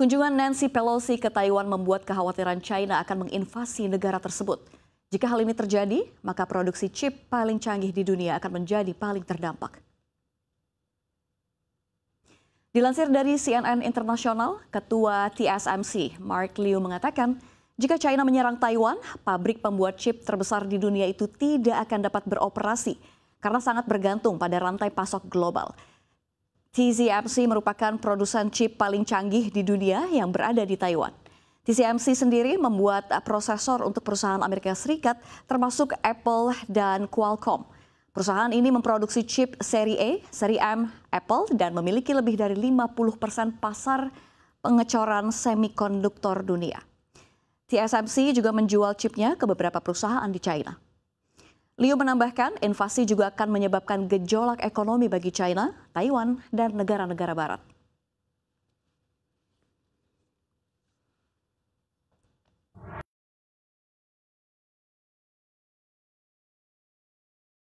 Kunjungan Nancy Pelosi ke Taiwan membuat kekhawatiran China akan menginvasi negara tersebut. Jika hal ini terjadi, maka produksi chip paling canggih di dunia akan menjadi paling terdampak. Dilansir dari CNN Internasional, Ketua TSMC Mark Liu mengatakan, jika China menyerang Taiwan, pabrik pembuat chip terbesar di dunia itu tidak akan dapat beroperasi karena sangat bergantung pada rantai pasok global. TZMC merupakan produsen chip paling canggih di dunia yang berada di Taiwan. TCMC sendiri membuat prosesor untuk perusahaan Amerika Serikat termasuk Apple dan Qualcomm. Perusahaan ini memproduksi chip seri A, seri M, Apple dan memiliki lebih dari 50% pasar pengecoran semikonduktor dunia. TSMC juga menjual chipnya ke beberapa perusahaan di China. Liu menambahkan, invasi juga akan menyebabkan gejolak ekonomi bagi China Taiwan, dan negara-negara Barat.